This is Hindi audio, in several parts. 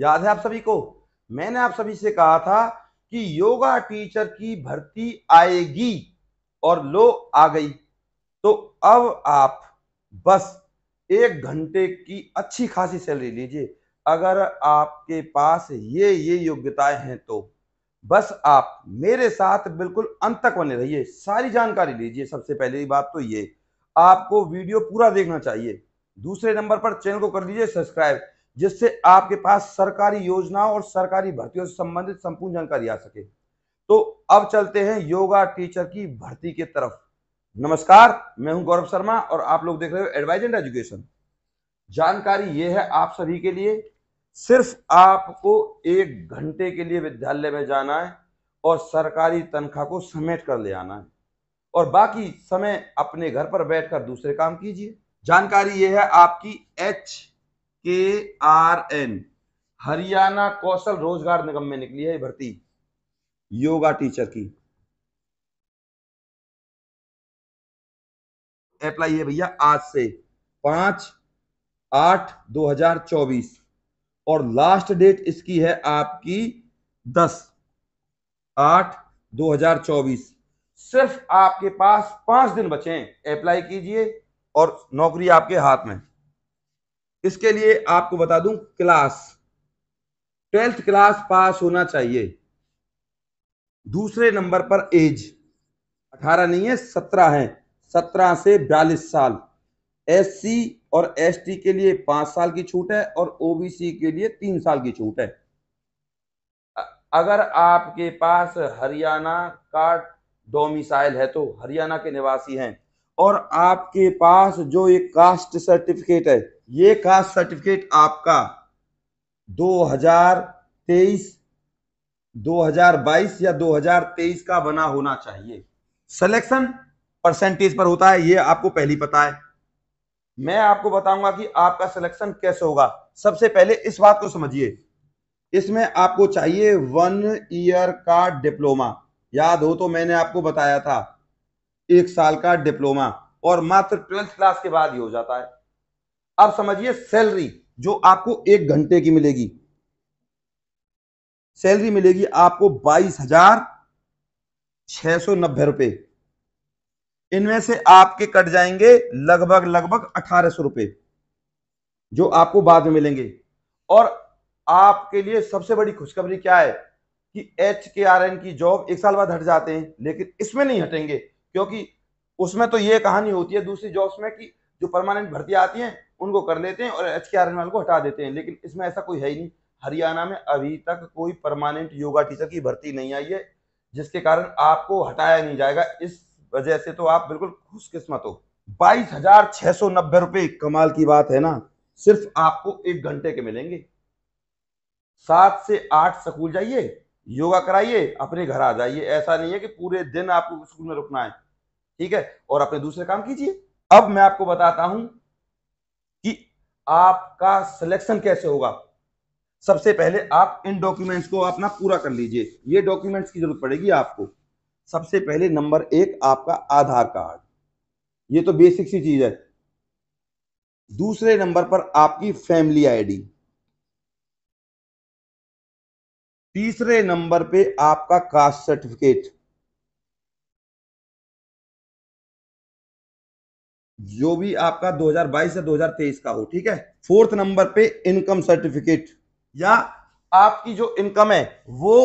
याद है आप सभी को मैंने आप सभी से कहा था कि योगा टीचर की भर्ती आएगी और लो आ गई तो अब आप बस एक घंटे की अच्छी खासी सैलरी लीजिए अगर आपके पास ये ये योग्यताएं हैं तो बस आप मेरे साथ बिल्कुल अंत तक बने रहिए सारी जानकारी लीजिए सबसे पहली बात तो ये आपको वीडियो पूरा देखना चाहिए दूसरे नंबर पर चैनल को कर लीजिए सब्सक्राइब जिससे आपके पास सरकारी योजनाओं और सरकारी भर्तियों से संबंधित संपूर्ण जानकारी आ सके तो अब चलते हैं योगा टीचर की भर्ती के तरफ नमस्कार मैं हूं गौरव शर्मा और आप लोग देख रहे हो एडवाइज एंड एजुकेशन जानकारी यह है आप सभी के लिए सिर्फ आपको एक घंटे के लिए विद्यालय में जाना है और सरकारी तनख्वाह को समेट कर ले आना है और बाकी समय अपने घर पर बैठकर दूसरे काम कीजिए जानकारी यह है आपकी एच के आर एन हरियाणा कौशल रोजगार निगम में निकली है भर्ती योगा टीचर की अप्लाई है भैया आज से पांच आठ दो हजार चौबीस और लास्ट डेट इसकी है आपकी दस आठ दो हजार चौबीस सिर्फ आपके पास पांच दिन बचे हैं अप्लाई कीजिए और नौकरी आपके हाथ में इसके लिए आपको बता दूं क्लास ट्वेल्थ क्लास पास होना चाहिए दूसरे नंबर पर एज अठारह नहीं है सत्रह है सत्रह से बयालीस साल एससी और एसटी के लिए पांच साल की छूट है और ओबीसी के लिए तीन साल की छूट है अगर आपके पास हरियाणा का डोमिसाइल है तो हरियाणा के निवासी हैं और आपके पास जो एक कास्ट सर्टिफिकेट है ये कास्ट सर्टिफिकेट आपका 2023, 2022 या 2023 का बना होना चाहिए सिलेक्शन परसेंटेज पर होता है ये आपको पहली पता है मैं आपको बताऊंगा कि आपका सिलेक्शन कैसे होगा सबसे पहले इस बात को समझिए इसमें आपको चाहिए वन ईयर का डिप्लोमा याद हो तो मैंने आपको बताया था एक साल का डिप्लोमा और मात्र ट्वेल्थ क्लास के बाद ही हो जाता है अब समझिए सैलरी जो आपको एक घंटे की मिलेगी सैलरी मिलेगी आपको बाईस हजार छह सौ नब्बे रुपए इनमें से आपके कट जाएंगे लगभग लगभग अठारह सौ रुपए जो आपको बाद में मिलेंगे और आपके लिए सबसे बड़ी खुशखबरी क्या है कि एच के आर एन की जॉब एक साल बाद हट जाते हैं लेकिन इसमें नहीं हटेंगे क्योंकि उसमें तो यह कहानी होती है दूसरी जॉब्स में कि जो परमानेंट भर्ती आती हैं उनको कर लेते हैं और एच के आर को हटा देते हैं लेकिन इसमें ऐसा कोई है ही नहीं हरियाणा में अभी तक कोई परमानेंट योगा टीचर की भर्ती नहीं आई है जिसके कारण आपको हटाया नहीं जाएगा इस वजह से तो आप बिल्कुल खुशकिस्मत हो बाईस हजार छह सौ नब्बे रुपए कमाल की बात है ना सिर्फ आपको एक घंटे के मिलेंगे सात से आठ स्कूल जाइए योगा कराइए अपने घर आ जाइए ऐसा नहीं है कि पूरे दिन आपको स्कूल में रुकना है ठीक है और अपने दूसरे काम कीजिए अब मैं आपको बताता हूं कि आपका सिलेक्शन कैसे होगा सबसे पहले आप इन डॉक्यूमेंट्स को अपना पूरा कर लीजिए ये डॉक्यूमेंट्स की जरूरत पड़ेगी आपको सबसे पहले नंबर एक आपका आधार कार्ड ये तो बेसिक सी चीज है दूसरे नंबर पर आपकी फैमिली आईडी तीसरे नंबर पे आपका कास्ट सर्टिफिकेट जो भी आपका 2022 या 2023 का हो ठीक है फोर्थ नंबर पे इनकम सर्टिफिकेट या आपकी जो इनकम है वो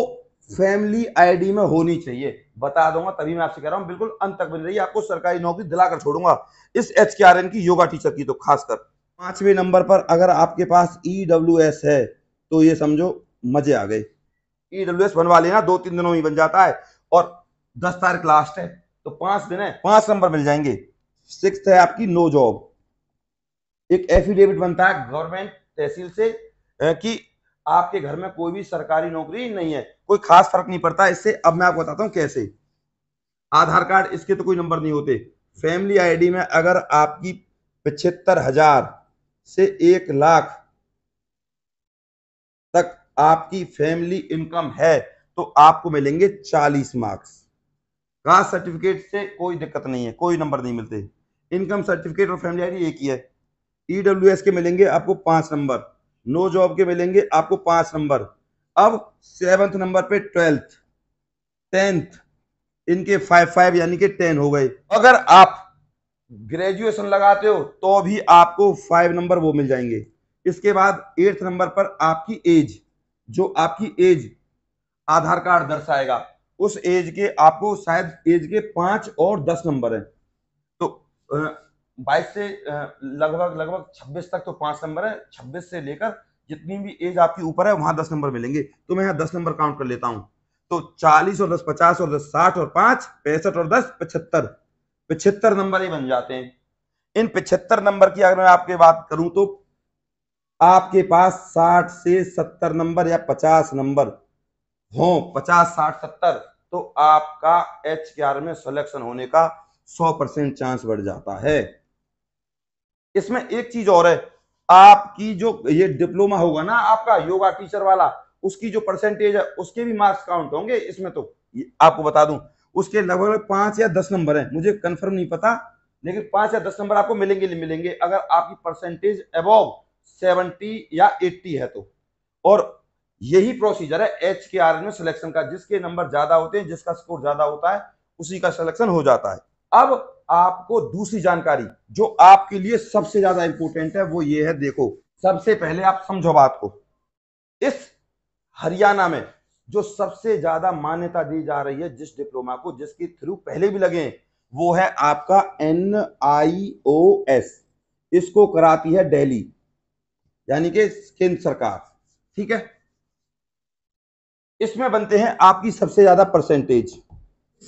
फैमिली आईडी में होनी चाहिए बता दूंगा तभी मैं आपसे कह रहा हूं बिल्कुल अंत तक बन रही आपको सरकारी नौकरी दिलाकर छोड़ूंगा इस एच की योगा टीचर की तो खासकर पांचवें नंबर पर अगर आपके पास ई e है तो ये समझो मजे आ गए ई e बनवा लेना दो तीन दिनों में बन जाता है और दस तारीख लास्ट है तो पांच दिन है पांच नंबर मिल जाएंगे सिक्स है आपकी नो जॉब एक एफिडेविट बनता है गवर्नमेंट तहसील से कि आपके घर में कोई भी सरकारी नौकरी नहीं है कोई खास फर्क नहीं पड़ता इससे अब मैं आपको बताता हूं कैसे आधार कार्ड इसके तो कोई नंबर नहीं होते फैमिली आईडी में अगर आपकी पचहत्तर हजार से एक लाख तक आपकी फैमिली इनकम है तो आपको मिलेंगे चालीस मार्क्स कास्ट सर्टिफिकेट से कोई दिक्कत नहीं है कोई नंबर नहीं मिलते इनकम सर्टिफिकेट और फैमिली आई एक ही है ई e के मिलेंगे आपको पांच नंबर नो जॉब के मिलेंगे आपको पांच नंबर अब सेवंथ नंबर पे ट्वेल्थ टेंथ इनके फाइव फाइव यानी कि टेन हो गए अगर आप ग्रेजुएशन लगाते हो तो भी आपको फाइव नंबर वो मिल जाएंगे इसके बाद एट्थ नंबर पर आपकी एज जो आपकी एज आधार कार्ड दर्शाएगा उस एज के आपको शायद एज के पांच और दस नंबर है तो बाईस से लगभग लगभग छब्बीस तक तो पांच नंबर है छब्बीस से लेकर जितनी भी एज आपकी ऊपर है वहां दस नंबर मिलेंगे तो मैं यहाँ दस नंबर काउंट कर लेता हूँ तो चालीस और दस पचास और दस साठ और पांच पैंसठ और दस पचहत्तर पिछहत्तर नंबर ही बन जाते हैं इन पिछहत्तर नंबर की अगर मैं आपके बात करूं तो आपके पास साठ से सत्तर नंबर या पचास नंबर हो पचास साठ सत्तर तो आपका एच में सिलेक्शन होने का सौ परसेंट चांस बढ़ जाता है इसमें एक चीज और है आपकी जो ये डिप्लोमा होगा ना आपका योगा टीचर वाला उसकी जो परसेंटेज है उसके भी मार्क्स काउंट होंगे इसमें तो आपको बता दूं उसके लगभग पांच या दस नंबर है मुझे कंफर्म नहीं पता लेकिन पांच या दस नंबर आपको मिलेंगे नहीं मिलेंगे अगर आपकी परसेंटेज अबोव सेवेंटी या एट्टी है तो और यही प्रोसीजर है एच के आर में सिलेक्शन का जिसके नंबर ज्यादा होते हैं जिसका स्कोर ज्यादा होता है उसी का सिलेक्शन हो जाता है अब आपको दूसरी जानकारी जो आपके लिए सबसे ज्यादा इंपोर्टेंट है वो ये है देखो सबसे पहले आप समझो बात को इस हरियाणा में जो सबसे ज्यादा मान्यता दी जा रही है जिस डिप्लोमा को जिसके थ्रू पहले भी लगे वो है आपका एन आई ओ एस इसको कराती है दिल्ली यानी कि केंद्र सरकार ठीक है इसमें बनते हैं आपकी सबसे ज्यादा परसेंटेज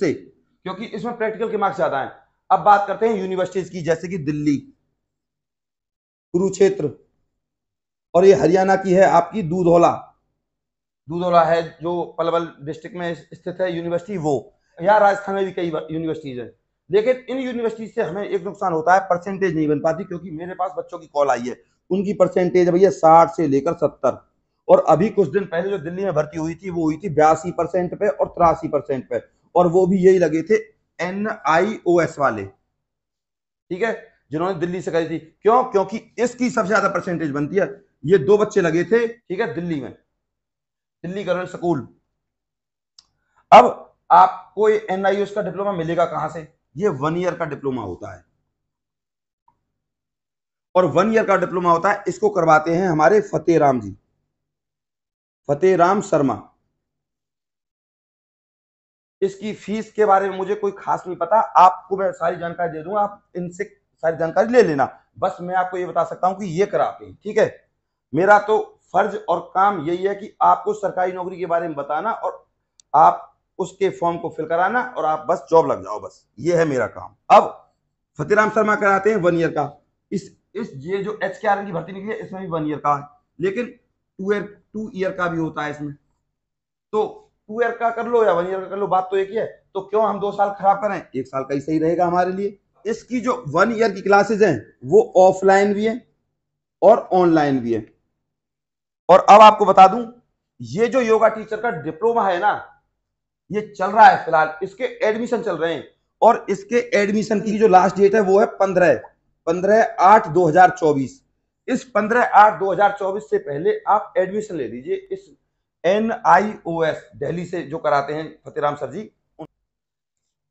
से क्योंकि इसमें प्रैक्टिकल के मार्क्स ज्यादा हैं अब बात करते हैं यूनिवर्सिटीज की जैसे कि दिल्ली कुरुक्षेत्र और ये हरियाणा की है आपकी दूधौला दूधौला है जो पलवल डिस्ट्रिक्ट में स्थित है यूनिवर्सिटी वो यहाँ राजस्थान में भी कई यूनिवर्सिटीज है लेकिन इन यूनिवर्सिटीज से हमें एक नुकसान होता है परसेंटेज नहीं बन पाती क्योंकि मेरे पास बच्चों की कॉल आई है उनकी परसेंटेज भैया साठ से लेकर सत्तर और अभी कुछ दिन पहले जो दिल्ली में भर्ती हुई थी वो हुई थी बयासी परसेंट पे और तिरासी परसेंट पे और वो भी यही लगे थे एन आई ओ एस वाले ठीक है जिन्होंने दिल्ली से करी थी क्यों क्योंकि इसकी सबसे ज्यादा परसेंटेज बनती है ये दो बच्चे लगे थे ठीक है दिल्ली में दिल्ली गवर्नमेंट स्कूल अब आपको एन आई का डिप्लोमा मिलेगा कहां से ये वन ईयर का डिप्लोमा होता है और वन ईयर का डिप्लोमा होता है इसको करवाते हैं हमारे फतेह राम जी फतेह राम शर्मा इसकी फीस के बारे में मुझे कोई खास नहीं पता आपको मैं सारी जानकारी दे दूंगा आप इनसे सारी जानकारी ले लेना बस मैं आपको ये बता सकता हूं कि ये कराते हैं ठीक है मेरा तो फर्ज और काम यही है कि आपको सरकारी नौकरी के बारे में बताना और आप उसके फॉर्म को फिल कराना और आप बस जॉब लग जाओ बस ये है मेरा काम अब फतेह शर्मा कराते हैं वन ईयर का इस इस ये जो एच की भर्ती निकली है इसमें भी वन ईयर का है लेकिन टू ईयर टू ईयर का भी होता है इसमें तो टू ईयर का कर लो या वन ईयर का कर लो बात तो एक ही है तो क्यों हम दो साल खराब करें एक साल का ही सही रहेगा हमारे लिए इसकी जो वन ईयर की क्लासेज हैं वो ऑफलाइन भी है और ऑनलाइन भी है और अब आपको बता दूं ये जो योगा टीचर का डिप्लोमा है ना ये चल रहा है फिलहाल इसके एडमिशन चल रहे हैं और इसके एडमिशन की जो लास्ट डेट है वो है पंद्रह पंद्रह आठ दो हजार चौबीस इस 15 आठ 2024 से पहले आप एडमिशन ले लीजिए इस एन दिल्ली से जो कराते हैं फतेहराम सर जी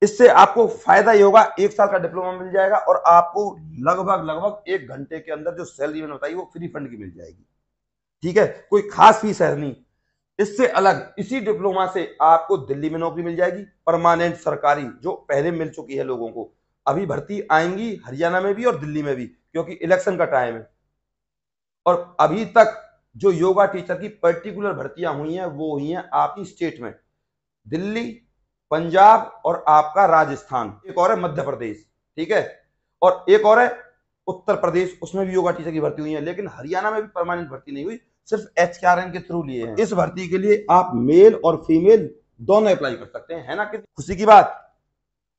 इससे आपको फायदा ये होगा एक साल का डिप्लोमा मिल जाएगा और आपको लगभग लगभग एक घंटे के अंदर जो सैलरी मैंने बताई वो फ्री फंड की मिल जाएगी ठीक है कोई खास फीस है नहीं इससे अलग इसी डिप्लोमा से आपको दिल्ली में नौकरी मिल जाएगी परमानेंट सरकारी जो पहले मिल चुकी है लोगों को अभी भर्ती आएंगी हरियाणा में भी और दिल्ली में भी क्योंकि इलेक्शन का टाइम है और अभी तक जो योगा टीचर की पर्टिकुलर भर्तियां हुई हैं वो हुई हैं आपकी स्टेट में दिल्ली पंजाब और आपका राजस्थान एक और है मध्य प्रदेश ठीक है और एक और है उत्तर प्रदेश उसमें भी योगा टीचर की भर्ती हुई है लेकिन हरियाणा में भी परमानेंट भर्ती नहीं हुई सिर्फ एच के थ्रू लिए हैं इस भर्ती के लिए आप मेल और फीमेल दोनों अप्लाई कर सकते हैं है ना कि खुशी की बात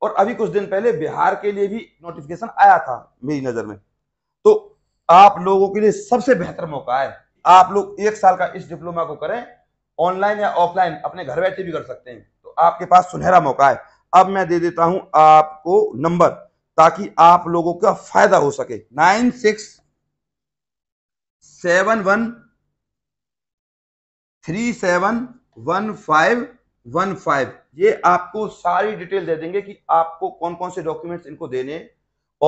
और अभी कुछ दिन पहले बिहार के लिए भी नोटिफिकेशन आया था मेरी नजर में तो आप लोगों के लिए सबसे बेहतर मौका है आप लोग एक साल का इस डिप्लोमा को करें ऑनलाइन या ऑफलाइन अपने घर बैठे भी कर सकते हैं तो आपके पास सुनहरा मौका है अब मैं दे देता हूं आपको नंबर ताकि आप लोगों का फायदा हो सके nine six seven one three seven one five one five ये आपको सारी डिटेल दे देंगे कि आपको कौन कौन से डॉक्यूमेंट्स इनको देने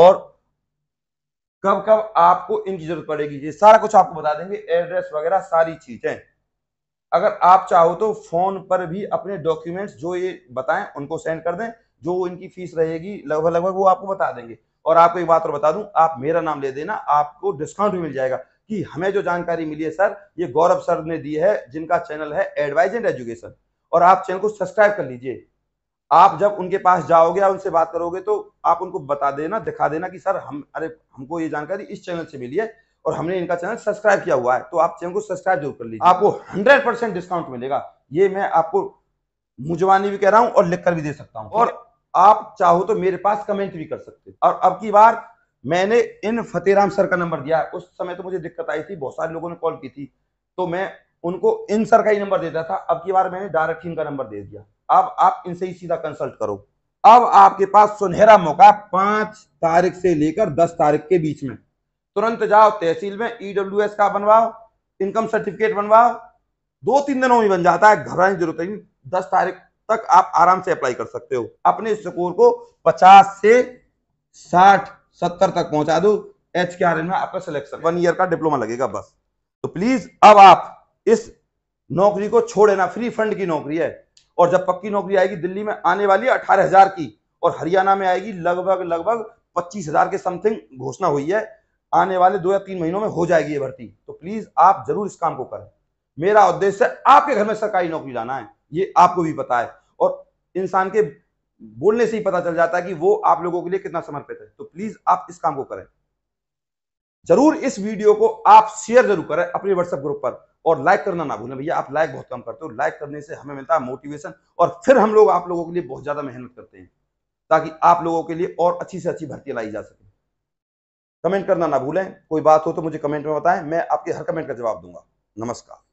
और कब कब आपको इनकी जरूरत पड़ेगी ये सारा कुछ आपको बता देंगे एड्रेस वगैरह सारी चीजें अगर आप चाहो तो फोन पर भी अपने डॉक्यूमेंट्स जो ये बताएं उनको सेंड कर दें जो इनकी फीस रहेगी लगभग लगभग वो आपको बता देंगे और आपको एक बात और बता दूं आप मेरा नाम ले देना आपको डिस्काउंट भी मिल जाएगा कि हमें जो जानकारी मिली है सर ये गौरव सर ने दी है जिनका चैनल है एडवाइज एंड एजुकेशन और आप चैनल को सब्सक्राइब कर लीजिए आप जब उनके पास जाओगे या उनसे बात करोगे तो आप उनको बता देना दिखा देना कि सर हम अरे हमको ये जानकारी इस चैनल से मिली है और हमने इनका चैनल सब्सक्राइब किया हुआ है तो आप चैनल को सब्सक्राइब जरूर कर लीजिए आपको हंड्रेड परसेंट डिस्काउंट मिलेगा ये मैं आपको मुझवानी भी कह रहा हूँ और लिख कर भी दे सकता हूँ और आप चाहो तो मेरे पास कमेंट भी कर सकते और अब की बार मैंने इन फतेहराम सर का नंबर दिया उस समय तो मुझे दिक्कत आई थी बहुत सारे लोगों ने कॉल की थी तो मैं उनको इन सर का ही नंबर देता था अब की बार मैंने डायरेक्ट इनका नंबर दे दिया अब आप इनसे ही सीधा कंसल्ट करो अब आपके पास सुनहरा मौका पांच तारीख से लेकर दस तारीख के बीच में तुरंत जाओ तहसील में ईडब्ल्यू e का बनवाओ इनकम सर्टिफिकेट बनवाओ दो तीन दिनों में बन जाता है घबराने की जरूरत नहीं दस तारीख तक आप आराम से अप्लाई कर सकते हो अपने स्कोर को पचास से साठ सत्तर तक पहुंचा दो एच के आर एन में आपका सिलेक्शन वन ईयर का डिप्लोमा लगेगा बस तो प्लीज अब आप इस नौकरी को छोड़े ना फ्री फंड की नौकरी है और जब पक्की नौकरी आएगी दिल्ली में आने वाली अठारह हजार की और हरियाणा में आएगी लगभग लगभग पच्चीस हजार के समथिंग घोषणा हुई है आने वाले दो या तीन महीनों में हो जाएगी ये भर्ती तो प्लीज आप जरूर इस काम को करें मेरा उद्देश्य आपके घर में सरकारी नौकरी लाना है ये आपको भी पता है और इंसान के बोलने से ही पता चल जाता है कि वो आप लोगों के लिए कितना समर्पित है तो प्लीज आप इस काम को करें जरूर इस वीडियो को आप शेयर जरूर करें अपने व्हाट्सएप ग्रुप पर और लाइक करना ना भूलें भैया आप लाइक बहुत कम करते हो लाइक करने से हमें मिलता है मोटिवेशन और फिर हम लोग आप लोगों के लिए बहुत ज़्यादा मेहनत करते हैं ताकि आप लोगों के लिए और अच्छी से अच्छी भर्ती लाई जा सके कमेंट करना ना भूलें कोई बात हो तो मुझे कमेंट में बताएं मैं आपके हर कमेंट का जवाब दूंगा नमस्कार